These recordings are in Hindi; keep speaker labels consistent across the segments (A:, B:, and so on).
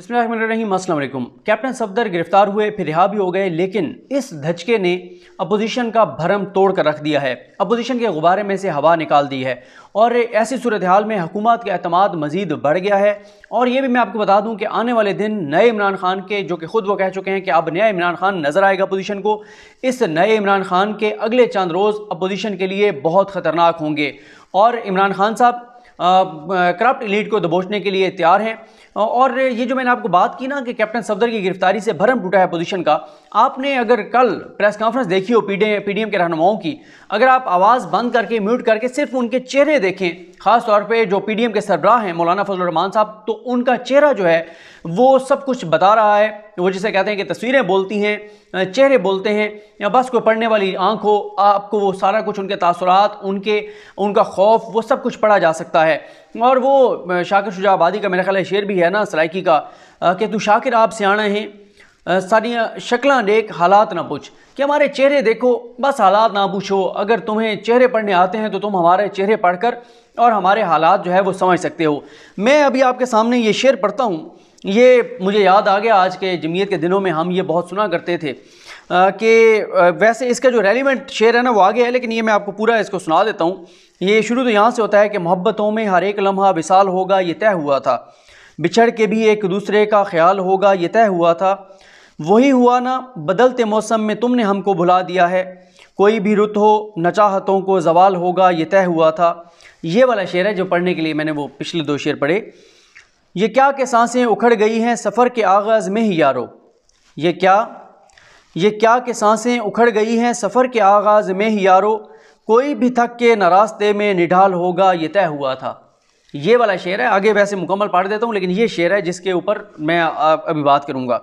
A: वालेकुम कैप्टन सफदर गिरफ्तार हुए फिर रिहा भी हो गए लेकिन इस धचके ने अपोजिशन का भरम तोड़ कर रख दिया है अपोजिशन के गुब्बारे में से हवा निकाल दी है और ऐसी सूरत हाल में हुकूमत का अतमाद मज़ीद बढ़ गया है और ये भी मैं आपको बता दूं कि आने वाले दिन नए इमरान खान के जो कि खुद वो कह चुके हैं कि अब नया इमरान खान नज़र आएगा अपोजिशन को इस नए इमरान खान के अगले चंद रोज़ अपोजिशन के लिए बहुत ख़तरनाक होंगे और इमरान खान साहब करप्ट इलीट को दबोचने के लिए तैयार हैं और ये जो मैंने आपको बात की ना कि कैप्टन सफदर की गिरफ्तारी से भरम टूटा है पोजीशन का आपने अगर कल प्रेस कॉन्फ्रेंस देखी हो पीडीएम के रहनुमाओं की अगर आप आवाज़ बंद करके म्यूट करके सिर्फ उनके चेहरे देखें खास तौर पे जो पीडीएम के सरबराह हैं मौलाना रहमान साहब तो उनका चेहरा जो है वो सब कुछ बता रहा है वो जिसे कहते हैं कि तस्वीरें बोलती हैं चेहरे बोलते हैं या बस कोई पढ़ने वाली आँख हो आपको वो सारा कुछ उनके तासरात उनके उनका खौफ वो सब कुछ पढ़ा जा सकता है और वो शाकिर शुजाबादी का मेरा ख्याल शेर भी है ना सलाइकी का कि तू शाकिर आप सियाणा हैं सारियाँ शक्लां देख हालात ना पूछ कि हमारे चेहरे देखो बस हालात ना पूछो अगर तुम्हें चेहरे पढ़ने आते हैं तो तुम हमारे चेहरे पढ़कर और हमारे हालात जो है वो समझ सकते हो मैं अभी आपके सामने ये शेर पढ़ता हूँ ये मुझे याद आ गया आज के जमीयत के दिनों में हम ये बहुत सुना करते थे कि वैसे इसका जो रेलिवेंट शेर है ना वो आगे है लेकिन ये मैं आपको पूरा इसको सुना देता हूँ ये शुरू तो यहाँ से होता है कि मोहब्बतों में हर एक लम्हा विशाल होगा ये तय हुआ था बिछड़ के भी एक दूसरे का ख्याल होगा ये तय हुआ था वही हुआ ना बदलते मौसम में तुमने हमको भुला दिया है कोई भी रुत हो नचाहतों को जवाल होगा ये तय हुआ था ये वाला शेर है जो पढ़ने के लिए मैंने वो पिछले दो शेर पढ़े ये क्या के सांसें उखड़ गई हैं सफ़र के आगाज़ में ही यारो ये क्या ये क्या के सांसें उखड़ गई हैं सफ़र के आगाज़ में ही यारो कोई भी थक के न रास्ते में निढाल होगा ये तय हुआ था ये वाला शेर है आगे वैसे मुकम्मल पढ़ देता हूँ लेकिन ये शेर है जिसके ऊपर मैं अभी बात करूँगा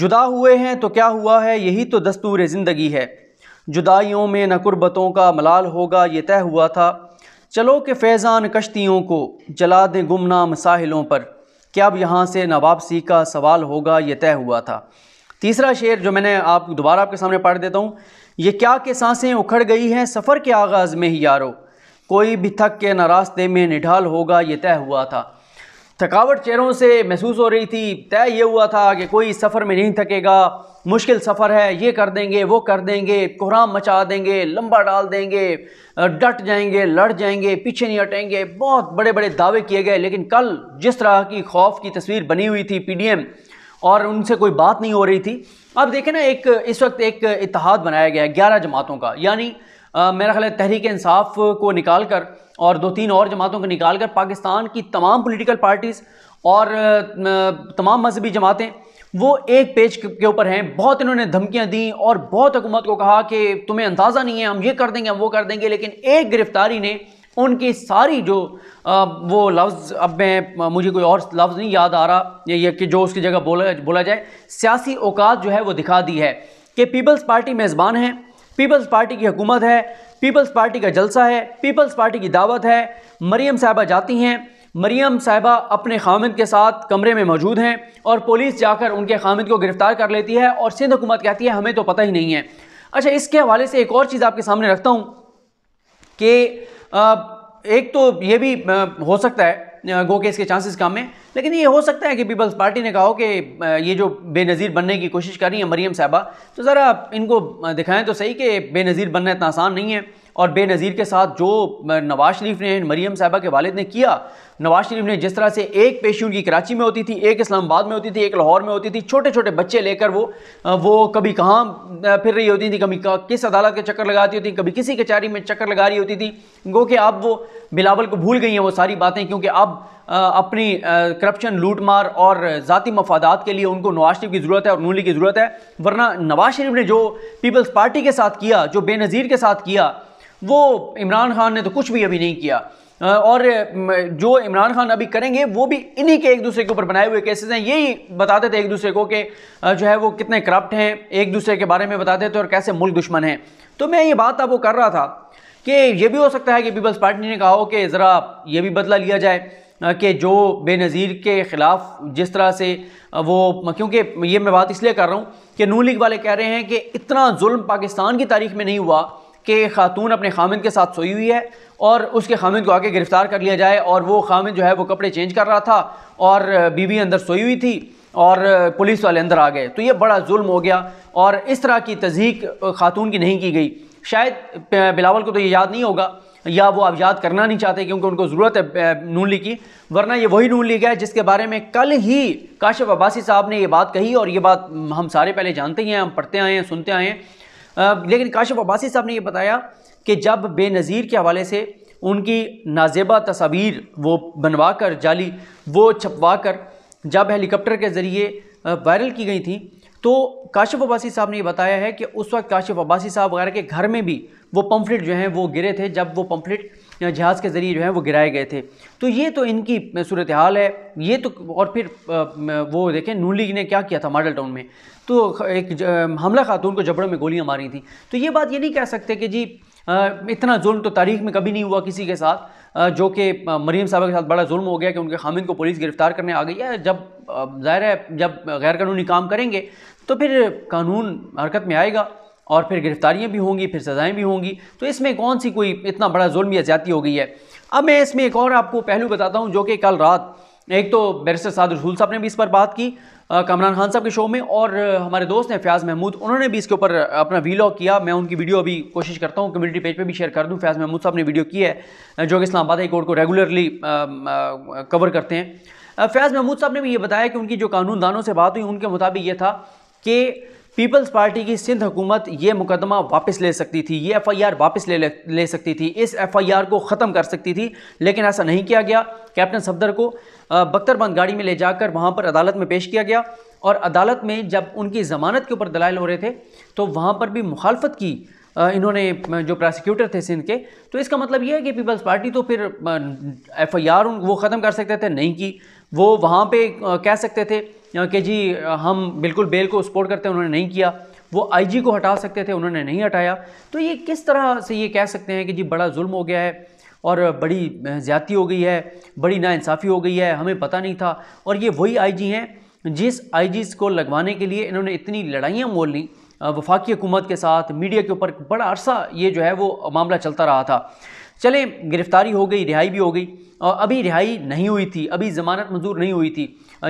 A: जुदा हुए हैं तो क्या हुआ है यही तो दस्तूर ज़िंदगी है जुदाइयों में न कुर्बतों का मलाल होगा ये तय हुआ था चलो कि फैज़ान कश्तियों को जला दें गुमनाम साहिलों पर क्या अब यहाँ से ना वापसी का सवाल होगा ये तय हुआ था तीसरा शेर जो मैंने आप दोबारा आपके सामने पढ़ देता हूँ ये क्या के सांसें उखड़ गई हैं सफ़र के आगाज़ में ही यारो कोई भी थक के ना रास्ते में निढाल होगा ये तय हुआ था थकावट चेहरों से महसूस हो रही थी तय ये हुआ था कि कोई सफ़र में नहीं थकेगा मुश्किल सफ़र है ये कर देंगे वो कर देंगे कोहराम मचा देंगे लंबा डाल देंगे डट जाएंगे लड़ जाएंगे पीछे नहीं हटेंगे बहुत बड़े बड़े दावे किए गए लेकिन कल जिस तरह की खौफ की तस्वीर बनी हुई थी पी और उनसे कोई बात नहीं हो रही थी अब देखें ना एक इस वक्त एक इतिहाद बनाया गया है ग्यारह जमातों का यानी मेरा ख्याल है तहरीक इंसाफ को निकाल कर और दो तीन और जमातों को निकाल कर पाकिस्तान की तमाम पोलिटिकल पार्टीज़ और तमाम मजहबी जमातें वो एक पेज के ऊपर हैं बहुत इन्होंने धमकियां दी और बहुत हुकूमत को कहा कि तुम्हें अंदाज़ा नहीं है हम ये कर देंगे हम वो कर देंगे लेकिन एक गिरफ्तारी ने उनकी सारी जो आ, वो लफ्ज़ अब मैं मुझे कोई और लफ्ज़ नहीं याद आ रहा ये, ये कि जो उसकी जगह बोला बोला जाए सियासी औकात जो है वो दिखा दी है कि पीपल्स पार्टी मेज़बान हैं पीपल्स पार्टी की हुकूमत है पीपल्स पार्टी का जलसा है पीपल्स पार्टी की दावत है मरीम साहबा जाती हैं मरीम साहिबा अपने खामिद के साथ कमरे में मौजूद हैं और पुलिस जाकर उनके खामिद को गिरफ़्तार कर लेती है और सिंध हुकूमत कहती है हमें तो पता ही नहीं है अच्छा इसके हवाले से एक और चीज़ आपके सामने रखता हूँ कि एक तो ये भी हो सकता है गो केस के चांसेस कम हैं लेकिन ये हो सकता है कि पीपल्स पार्टी ने कहा हो कि ये जो बेनज़ीर बनने की कोशिश कर रही हैं मरीम साहबा तो ज़रा इनको दिखाएं तो सही कि बेनज़ीर बनना इतना आसान नहीं है और बेनज़ीर के साथ जो नवाज शरीफ ने मरीम साहबा के वालद ने किया नवाज शरीफ ने जिस तरह से एक पेशी उनकी कराची में होती थी एक इस्लामाबाद में होती थी एक लाहौर में होती थी छोटे छोटे बच्चे लेकर वो वो कभी कहाँ फिर रही होती थी कभी किस अदालत के चक्कर लगाती होती कभी किसी कचहरी में चक्कर लगा रही होती थी गो कि अब वो बिलावल को भूल गई हैं वो सारी बातें क्योंकि अब अपनी करप्शन लूट मार और ज़ाती मफादात के लिए उनको नवाज शरीफ की ज़रूरत है और नूली की ज़रूरत है वरना नवाज शरीफ ने जो पीपल्स पार्टी के साथ किया जो बेनज़ीर के साथ किया वो इमरान खान ने तो कुछ भी अभी नहीं किया और जो इमरान खान अभी करेंगे वो भी इन्हीं के एक दूसरे के ऊपर बनाए हुए केसेस हैं यही बताते थे एक दूसरे को कि जो है वो कितने करप्ट हैं एक दूसरे के बारे में बताते थे और कैसे मुल्क दुश्मन हैं तो मैं ये बात आपको कर रहा था कि ये भी हो सकता है कि पीपल्स पार्टी ने कहा हो कि ज़रा ये भी बदला लिया जाए कि जो बेनज़ीर के ख़िलाफ़ जिस तरह से वो क्योंकि ये मैं बात इसलिए कर रहा हूँ कि नू लीग वाले कह रहे हैं कि इतना जुल्म पाकिस्तान की तारीख में नहीं हुआ कि खातून अपने खामिद के साथ सोई हुई है और उसके खामिद को आके गिरफ़्तार कर लिया जाए और वो खामिद जो है वो कपड़े चेंज कर रहा था और बीवी अंदर सोई हुई थी और पुलिस वाले अंदर आ गए तो ये बड़ा जुल्म हो गया और इस तरह की तजीक खातून की नहीं की गई शायद बिलावल को तो ये याद नहीं होगा या वो आप याद करना नहीं चाहते क्योंकि उनको ज़रूरत है नून लीग की वरना ये वही नून लीग है जिसके बारे में कल ही काशिफ अब्बासी साहब ने ये बात कही और ये बात हम सारे पहले जानते ही हैं हम पढ़ते आए हैं सुनते आए हैं लेकिन काशिफ अब्बासी साहब ने यह बताया कि जब बेनज़ीर के हवाले से उनकी नाजेबा तस्वीर वो बनवा कर जाली वो छपवा कर जब हेलीकॉप्टर के ज़रिए वायरल की गई थी तो काशिफ अब्बासी साहब ने ये बताया है कि उस वक्त काशिफ अब्बासी साहब वगैरह के घर में भी वो पम्फलेट जो हैं वो गिरे थे जब वो पम्फलेट या जहाज़ के ज़रिए जो है वो गिराए गए थे तो ये तो इनकी सूरत हाल है ये तो और फिर वो देखें नू लीग ने क्या किया था मॉडल टाउन में तो एक हमला खातून को जबड़ों में गोलियाँ मारी थी तो ये बात ये नहीं कह सकते कि जी इतना जुल्म तो तारीख में कभी नहीं हुआ किसी के साथ जो कि मरीम साहब के साथ बड़ा जुल्म हो गया कि उनके खामिन को पुलिस गिरफ्तार करने आ गई है जब ज़ाहिर है जब गैर कानूनी काम करेंगे तो फिर कानून हरकत में आएगा और फिर गिरफ्तारियाँ भी होंगी फिर सज़ाएँ भी होंगी तो इसमें कौन सी कोई इतना बड़ा जुल्म या ज्यादा हो गई है अब मैं इसमें एक और आपको पहलू बताता हूँ जो कि कल रात एक तो बैरिस्टर साद रसूल साहब ने भी इस पर बात की कमरान खान साहब के शो में और हमारे दोस्त हैं फयाज़ महमूद उन्होंने भी इसके ऊपर अपना वीलॉग किया मैं उनकी वीडियो अभी कोशिश करता हूँ कम्युनिटी पेज पे भी शेयर कर दूँ फयाज़ महमूद साहब ने वीडियो की है जो कि इस्लामाबाद हाई कोर्ट को रेगुलरली कवर करते हैं फयाज़ महमूद साहब ने भी ये बताया कि उनकी जो कानूनदानों से बात हुई उनके मुताबिक ये था कि पीपल्स पार्टी की सिंध हुकूमत ये मुकदमा वापस ले सकती थी ये एफआईआर वापस ले ले सकती थी इस एफआईआर को ख़त्म कर सकती थी लेकिन ऐसा नहीं किया गया कैप्टन सफदर को बख्तरबंद गाड़ी में ले जाकर वहाँ पर अदालत में पेश किया गया और अदालत में जब उनकी ज़मानत के ऊपर दलाल हो रहे थे तो वहाँ पर भी मुखालफत की इन्होंने जो प्रोसिक्यूटर थे सिंध के तो इसका मतलब यह है कि पीपल्स पार्टी तो फिर एफ आई आर वो ख़त्म कर सकते थे नहीं की वो वहाँ पर कह सकते थे कि जी हम बिल्कुल बेल को सपोर्ट करते हैं उन्होंने नहीं किया वो आईजी को हटा सकते थे उन्होंने नहीं हटाया तो ये किस तरह से ये कह सकते हैं कि जी बड़ा जुल्म हो गया है और बड़ी ज़्यादती हो गई है बड़ी नाानसाफ़ी हो गई है हमें पता नहीं था और ये वही आईजी हैं जिस आईजी को लगवाने के लिए इन्होंने इतनी लड़ाइयाँ मोल लीं वफाकी हुकूमत के साथ मीडिया के ऊपर बड़ा अरसा ये जो है वो मामला चलता रहा था चले गिरफ्तारी हो गई रिहाई भी हो गई और अभी रिहाई नहीं हुई थी अभी ज़मानत मंजूर नहीं हुई थी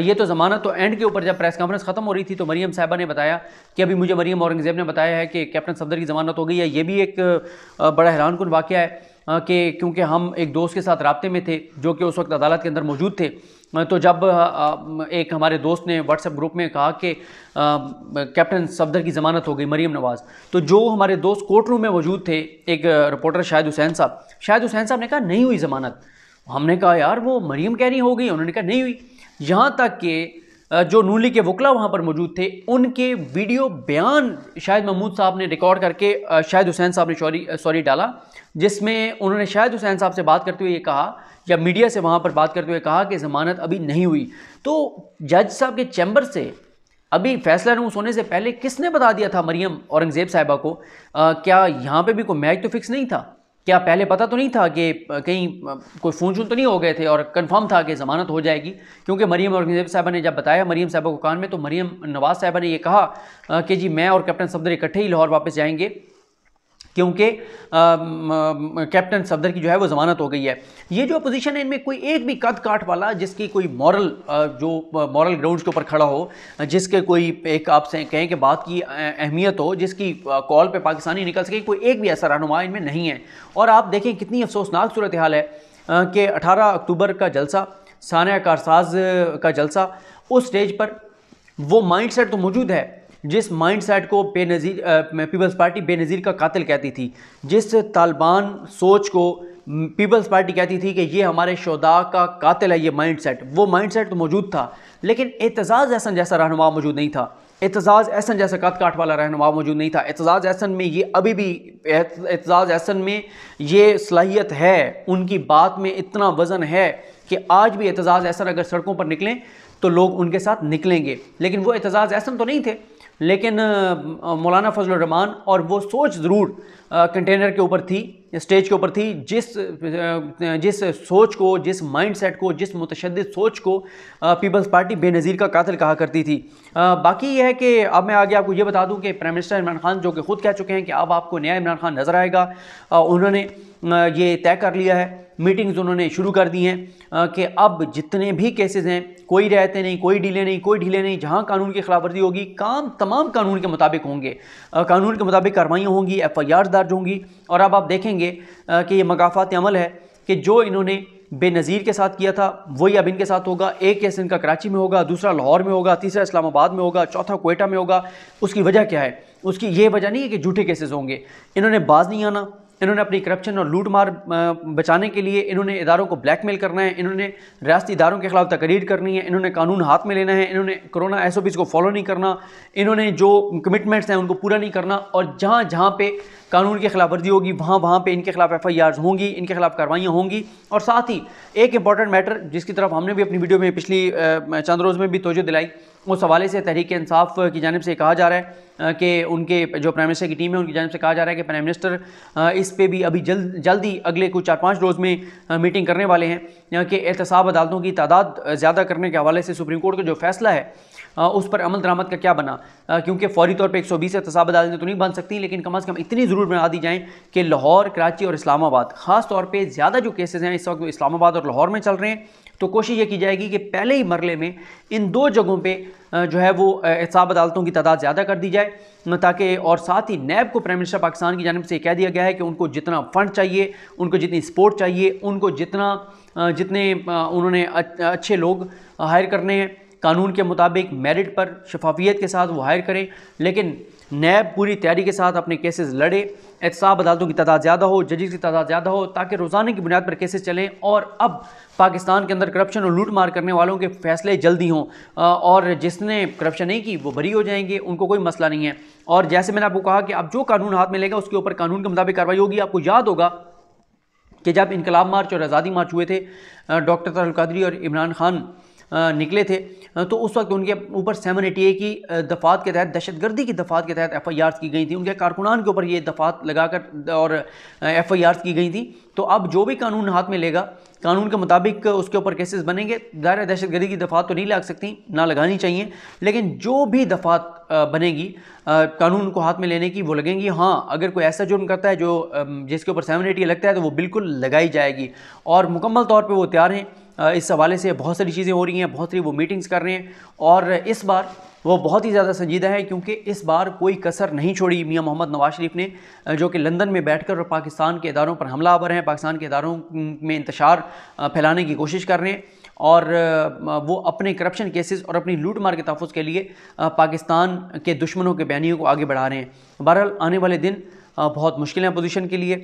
A: ये तो ज़मानत तो एंड के ऊपर जब प्रेस कॉन्फ्रेंस ख़त्म हो रही थी तो मरीम साहबा ने बताया कि अभी मुझे मरीम औरंगज़ेब ने बताया है कि कैप्टन सफदर की ज़मानत हो गई है ये भी एक बड़ा हैरान कन वाक़ है कि क्योंकि हम एक दोस्त के साथ रबते में थे जो कि उस वक्त अदालत के अंदर मौजूद थे तो जब एक हमारे दोस्त ने व्हाट्सएप ग्रुप में कहा कि कैप्टन सफदर की ज़मानत हो गई मरीम नवाज़ तो जो हमारे दोस्त कोर्ट रूम में मौजूद थे एक रिपोर्टर शाहिद हुसैन साहब शाहिद हुसैन साहब ने कहा नहीं हुई ज़मानत हमने कहा यार वो मरीम कह रही हो गई उन्होंने कहा नहीं हुई यहाँ तक कि जो नूली के वकला वहाँ पर मौजूद थे उनके वीडियो बयान शाहिद महमूद साहब ने रिकॉर्ड करके शाहिद हुसैन साहब ने सॉरी सॉरी डाला जिसमें उन्होंने शाहिद हुसैन साहब से बात करते हुए ये कहा या मीडिया से वहाँ पर बात करते हुए कहा कि ज़मानत अभी नहीं हुई तो जज साहब के चैम्बर से अभी फैसला रूस होने से पहले किसने बता दिया था मरियम औरंगज़ेब साहिबा को आ, क्या यहाँ पे भी कोई मैच तो फिक्स नहीं था क्या पहले पता तो नहीं था कि कहीं कोई फ़ोन चून तो नहीं हो गए थे और कंफर्म था कि ज़मानत हो जाएगी क्योंकि मरीम औरंगज़ेब साहबा ने जब बताया मरीम साहबा को कान में तो मरीम नवाज़ साहबा ने यह कहा कि जी मैं और कैप्टन सफदर इकट्ठे ही लाहौर वापस जाएंगे क्योंकि कैप्टन सफदर की जो है वो ज़मानत हो गई है ये जो अपोजिशन है इनमें कोई एक भी कद काट वाला जिसकी कोई मॉरल जो मॉरल ग्राउंड के ऊपर खड़ा हो जिसके कोई एक आप से कहें कि बात की अहमियत हो जिसकी कॉल पे पाकिस्तानी निकल सके कोई एक भी ऐसा रहनुमा इनमें नहीं है और आप देखें कितनी अफसोसनाक सूरत हाल है कि अठारह अक्टूबर का जलसा सानिया कारसाज का जलसा उस स्टेज पर वो माइंडसेट तो मौजूद है जिस माइंडसेट को बेनज़ीर पीपल्स पार्टी बेनज़ीर का कातिल कहती थी जिस तालिबान सोच को पीपल्स पार्टी कहती थी कि ये हमारे शोदा का कातिल है ये माइंडसेट वो माइंडसेट तो मौजूद था लेकिन एतजाज़ एहसन जैसा रहनुमा मौजूद नहीं था एतजाज़ एहसन जैसा कद काट वाला रहनुमा मौजूद नहीं था एतजाज़ एहसन में ये अभी भी एतजाज़ एहसन में ये सलाहियत है उनकी बात में इतना वज़न है कि आज भी एतजाज़ एहसन अगर सड़कों पर निकलें तो लोग उनके साथ निकलेंगे लेकिन वो एतजाज़ एहसन तो नहीं थे लेकिन मौलाना फजल रहमान और वो सोच ज़रूर कंटेनर के ऊपर थी स्टेज के ऊपर थी जिस जिस सोच को जिस माइंडसेट को जिस मुतशद सोच को पीपल्स पार्टी बेनज़ीर का कातिल कहा करती थी आ, बाकी यह है कि अब मैं आगे आपको ये बता दूं कि प्राइम मिनिस्टर इमरान खान जो कि खुद कह चुके हैं कि अब आपको नया इमरान खान नज़र आएगा आ, उन्होंने ये तय कर लिया है मीटिंग्स उन्होंने शुरू कर दी हैं कि अब जितने भी केसेस हैं कोई रहते नहीं कोई डीले नहीं कोई ढीले नहीं जहां कानून की खिलाफवर्जी होगी काम तमाम कानून के मुताबिक होंगे कानून के मुताबिक कार्रवाइयाँ होंगी एफ आई आर दर्ज होंगी और अब आप देखेंगे कि ये मकाफात अमल है कि जो इन्होंने बेनज़ीर के साथ किया था वही अब इनके साथ होगा एक केस इनका कराची में होगा दूसरा लाहौर में होगा तीसरा इस्लामाबाद में होगा चौथा कोयटा में होगा उसकी वजह क्या है उसकी ये वजह नहीं है कि झूठे केसेस होंगे इन्होंने बाज नहीं आना इन्होंने अपनी करप्शन और लूट मार बचाने के लिए इन्होंने इदारों को ब्लैकमेल करना है इन्होंने रियाती इदारों के खिलाफ तकरीर करनी है इन्होंने कानून हाथ में लेना है इन्होंने कोरोना एस को फॉलो नहीं करना इन्होंने जो कमिटमेंट्स हैं उनको पूरा नहीं करना और जहाँ जहाँ पर कानून की खिलाफ वर्जी होगी वहाँ वहाँ पर इनके खिलाफ एफ आई आर होंगी इनके खिलाफ कार्रवाइयाँ होंगी और साथ ही एक इंपॉर्टेंट मैटर जिसकी तरफ हमने भी अपनी वीडियो में पिछली चंद रोज़ में भी तोजह दिलाई उस हवाले से तहरीक इंसाफ की जानब से कहा जा रहा है कि उनके जो प्राइम मिनिस्टर की टीम है उनकी जानब से कहा जा रहा है कि प्राइम मिनिस्टर इस पर भी अभी जल्द जल्द ही अगले कुछ चार पाँच रोज़ में मीटिंग करने वाले हैं कि एहतसाब अदालतों की तादाद ज़्यादा करने के हवाले से सुप्रीम कोर्ट का जो फैसला है उस पर अमल दरामद का क्या बना क्योंकि फौरी तौर पर एक सौ बीस एहतसाब अदालतें तो नहीं बन सकती लेकिन कम अज़ कम इतनी ज़रूर बना दी जाएँ कि लाहौर कराची और इस्लामाबाद ख़ास तौर पर ज़्यादा जो केसेज़ हैं इस वक्त इस्लामाबाद और लाहौर में चल रहे हैं तो कोशिश ये की जाएगी कि पहले ही मरले में इन दो जगहों पे जो है वो एहसाब अदालतों की तादाद ज़्यादा कर दी जाए ताकि और साथ ही नैब को प्राइम मिनिस्टर पाकिस्तान की जानब से कह दिया गया है कि उनको जितना फ़ंड चाहिए उनको जितनी सपोर्ट चाहिए उनको जितना जितने उन्होंने अच्छे लोग हायर करने हैं कानून के मुताबिक मेरिट पर शफाफियत के साथ वो हायर करें लेकिन नैब पूरी तैयारी के साथ अपने केसेस लड़े एहसाब अदालतों की तादाद ज़्यादा हो जजेस की तादाद ज़्यादा हो ताकि रोज़ाना की बुनियाद पर कैसे चलें और अब पाकिस्तान के अंदर करप्शन और लूट मार करने वालों के फैसले जल्दी हों और जिसने करप्शन नहीं की वो बरी हो जाएंगे उनको कोई मसला नहीं है और जैसे मैंने आपको कहा कि अब जो कानून हाथ में लेगा उसके ऊपर कानून के मुताबिक कार्रवाई होगी आपको याद होगा कि जब इनकलाब मार्च और आज़ादी मार्च हुए थे डॉक्टर तरह कादरी और इमरान खान निकले थे तो उस वक्त उनके ऊपर सेवन एटी ए की दफात के तहत दहशतगर्दी की दफात के तहत एफ़ आई आर्स की गई थी उनके कारकुनान के ऊपर ये दफात लगाकर और एफ़ आई आर्स की गई थी तो अब जो भी कानून हाथ में लेगा कानून के मुताबिक उसके ऊपर केसेस बनेंगे दायरा दहशतगर्दी की दफात तो नहीं लग सकती ना लगानी चाहिए लेकिन जो भी दफात बनेगी कानून को हाथ में लेने की वो लगेंगी हाँ अगर कोई ऐसा जुर्म करता है जो जिसके ऊपर सेवन एटी लगता है तो वो बिल्कुल लगाई जाएगी और मुकम्मल तौर पर वो तैयार हैं इस हवाले से बहुत सारी चीज़ें हो रही हैं बहुत सारी वो मीटिंग्स कर रहे हैं और इस बार वो बहुत ही ज़्यादा संजीदा है क्योंकि इस बार कोई कसर नहीं छोड़ी मियाँ मोहम्मद नवाज शरीफ ने जो कि लंदन में बैठकर पाकिस्तान के इदारों पर हमला आवर हैं पाकिस्तान के इदारों में इंतशार फैलाने की कोशिश कर रहे हैं और वो अपने करप्शन केसेस और अपनी लूट मार के तहफ़ के लिए पाकिस्तान के दुश्मनों के बयानियों को आगे बढ़ा रहे हैं बहरहाल आने वाले दिन बहुत मुश्किल है अपोजिशन के लिए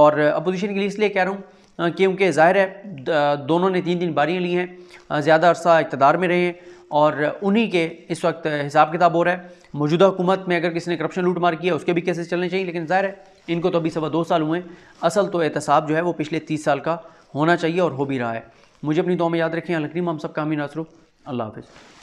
A: और अपोजिशन के लिए इसलिए कह रहा हूँ क्योंकि ज़ाहिर है दोनों ने तीन तीन बारियाँ ली हैं ज़्यादा अरसा इकतदार में रहे हैं और उन्हीं के इस वक्त हिसाब किताब हो रहा है मौजूदा हुकूमत में अगर किसी ने करप्शन लूट मार किया उसके भी केसेस चलने चाहिए लेकिन ज़ाहिर है इनको तो अभी सवा दो साल हुए असल तो एहतसाब जो है वो पिछले तीस साल का होना चाहिए और हो भी रहा है मुझे अपनी दुआ में याद रखें अलकरीम हम सब कामी नासरू अल्लाह हाफिज़